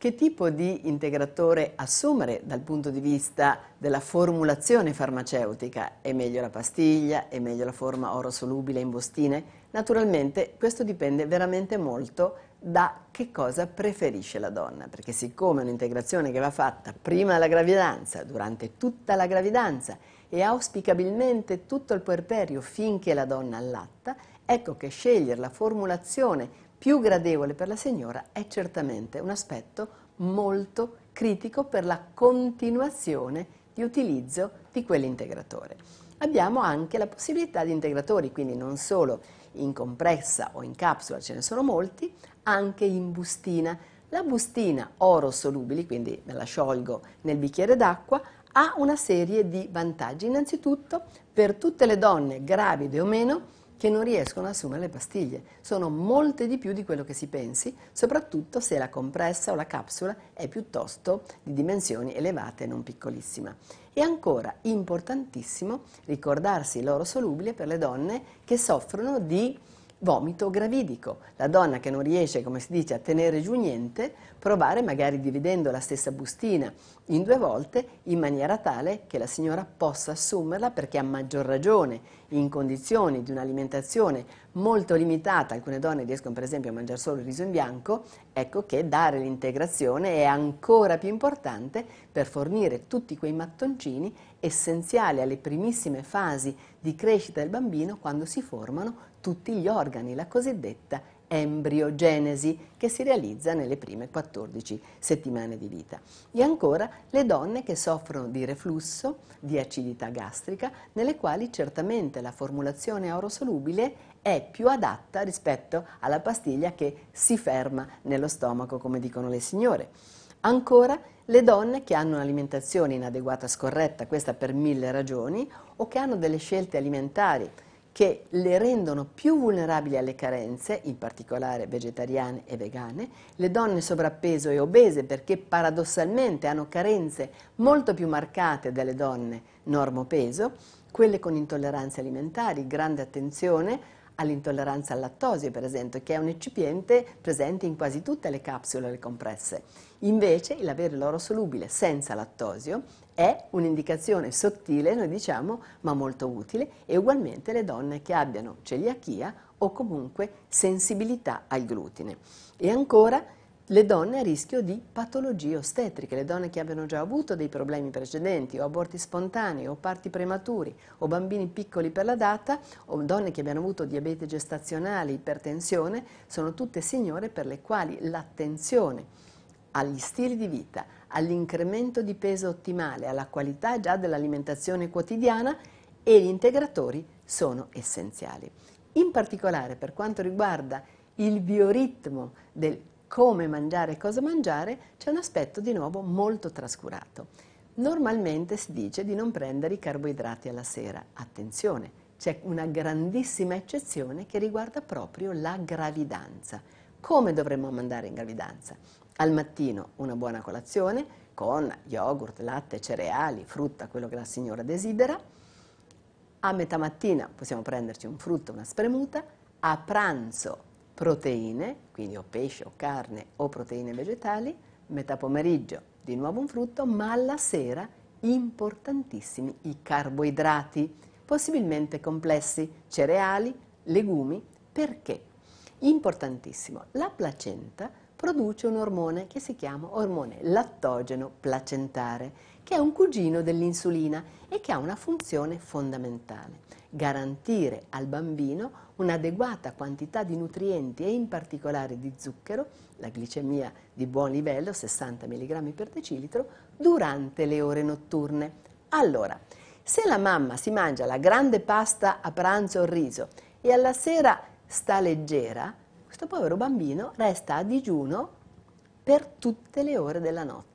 che tipo di integratore assumere dal punto di vista della formulazione farmaceutica? È meglio la pastiglia? È meglio la forma oro solubile in bustine? Naturalmente questo dipende veramente molto da che cosa preferisce la donna, perché siccome è un'integrazione che va fatta prima della gravidanza, durante tutta la gravidanza e auspicabilmente tutto il puerperio finché la donna allatta, ecco che scegliere la formulazione più gradevole per la signora è certamente un aspetto molto critico per la continuazione di utilizzo di quell'integratore. Abbiamo anche la possibilità di integratori, quindi non solo in compressa o in capsula, ce ne sono molti, anche in bustina. La bustina oro solubili, quindi me la sciolgo nel bicchiere d'acqua, ha una serie di vantaggi. Innanzitutto, per tutte le donne gravide o meno, che non riescono ad assumere le pastiglie. Sono molte di più di quello che si pensi, soprattutto se la compressa o la capsula è piuttosto di dimensioni elevate e non piccolissima. E ancora importantissimo ricordarsi l'oro solubile per le donne che soffrono di vomito gravidico. La donna che non riesce, come si dice, a tenere giù niente, provare magari dividendo la stessa bustina in due volte in maniera tale che la signora possa assumerla perché ha maggior ragione in condizioni di un'alimentazione molto limitata, alcune donne riescono per esempio a mangiare solo il riso in bianco, ecco che dare l'integrazione è ancora più importante per fornire tutti quei mattoncini essenziali alle primissime fasi di crescita del bambino quando si formano tutti gli organi, la cosiddetta embriogenesi che si realizza nelle prime 14 settimane di vita. E ancora le donne che soffrono di reflusso, di acidità gastrica, nelle quali certamente la formulazione aerosolubile è più adatta rispetto alla pastiglia che si ferma nello stomaco, come dicono le signore. Ancora le donne che hanno un'alimentazione inadeguata scorretta, questa per mille ragioni, o che hanno delle scelte alimentari che le rendono più vulnerabili alle carenze, in particolare vegetariane e vegane, le donne sovrappeso e obese perché paradossalmente hanno carenze molto più marcate delle donne normopeso, quelle con intolleranze alimentari, grande attenzione all'intolleranza al lattosio, per esempio, che è un eccipiente presente in quasi tutte le capsule e le compresse. Invece, l'avere l'oro solubile senza lattosio è un'indicazione sottile, noi diciamo, ma molto utile, e ugualmente le donne che abbiano celiachia o comunque sensibilità al glutine. E ancora le donne a rischio di patologie ostetriche, le donne che abbiano già avuto dei problemi precedenti, o aborti spontanei, o parti prematuri, o bambini piccoli per la data, o donne che abbiano avuto diabete gestazionale, ipertensione, sono tutte signore per le quali l'attenzione agli stili di vita, all'incremento di peso ottimale, alla qualità già dell'alimentazione quotidiana e gli integratori sono essenziali. In particolare per quanto riguarda il bioritmo del come mangiare e cosa mangiare, c'è un aspetto di nuovo molto trascurato. Normalmente si dice di non prendere i carboidrati alla sera. Attenzione, c'è una grandissima eccezione che riguarda proprio la gravidanza. Come dovremmo mangiare in gravidanza? Al mattino una buona colazione con yogurt, latte, cereali, frutta, quello che la signora desidera. A metà mattina possiamo prenderci un frutto, una spremuta. A pranzo proteine, quindi o pesce o carne o proteine vegetali, metà pomeriggio di nuovo un frutto, ma alla sera importantissimi i carboidrati, possibilmente complessi, cereali, legumi, perché? Importantissimo, la placenta produce un ormone che si chiama ormone lattogeno placentare che è un cugino dell'insulina e che ha una funzione fondamentale, garantire al bambino un'adeguata quantità di nutrienti e in particolare di zucchero, la glicemia di buon livello, 60 mg per decilitro, durante le ore notturne. Allora, se la mamma si mangia la grande pasta a pranzo o riso e alla sera sta leggera, questo povero bambino resta a digiuno per tutte le ore della notte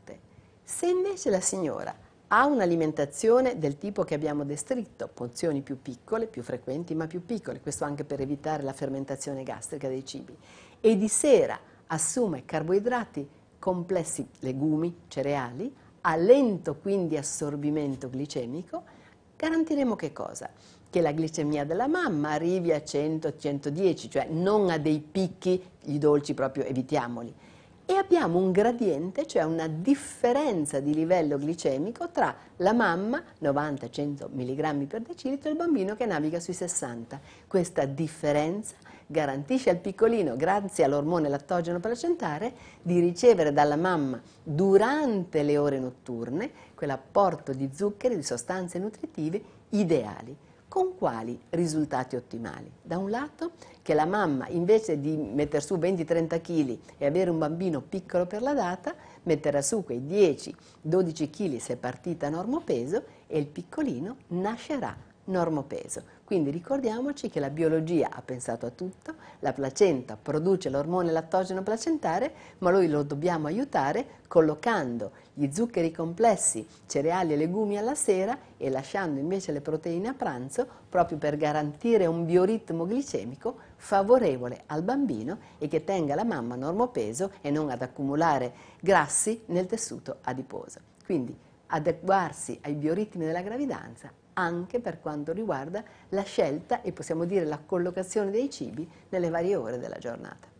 se invece la signora ha un'alimentazione del tipo che abbiamo descritto, porzioni più piccole, più frequenti ma più piccole, questo anche per evitare la fermentazione gastrica dei cibi, e di sera assume carboidrati complessi, legumi, cereali, a lento quindi assorbimento glicemico, garantiremo che cosa? Che la glicemia della mamma arrivi a 100-110, cioè non a dei picchi, i dolci proprio evitiamoli, e abbiamo un gradiente, cioè una differenza di livello glicemico tra la mamma, 90-100 mg per decilitro, e il bambino che naviga sui 60. Questa differenza garantisce al piccolino, grazie all'ormone lattogeno placentare, di ricevere dalla mamma durante le ore notturne quell'apporto di zuccheri, di sostanze nutritive ideali con quali risultati ottimali? Da un lato che la mamma invece di mettere su 20-30 kg e avere un bambino piccolo per la data, metterà su quei 10-12 kg se partita a peso e il piccolino nascerà normopeso. Quindi ricordiamoci che la biologia ha pensato a tutto, la placenta produce l'ormone lattogeno placentare, ma noi lo dobbiamo aiutare collocando gli zuccheri complessi, cereali e legumi alla sera e lasciando invece le proteine a pranzo proprio per garantire un bioritmo glicemico favorevole al bambino e che tenga la mamma a normopeso e non ad accumulare grassi nel tessuto adiposo. Quindi adeguarsi ai bioritmi della gravidanza anche per quanto riguarda la scelta e possiamo dire la collocazione dei cibi nelle varie ore della giornata.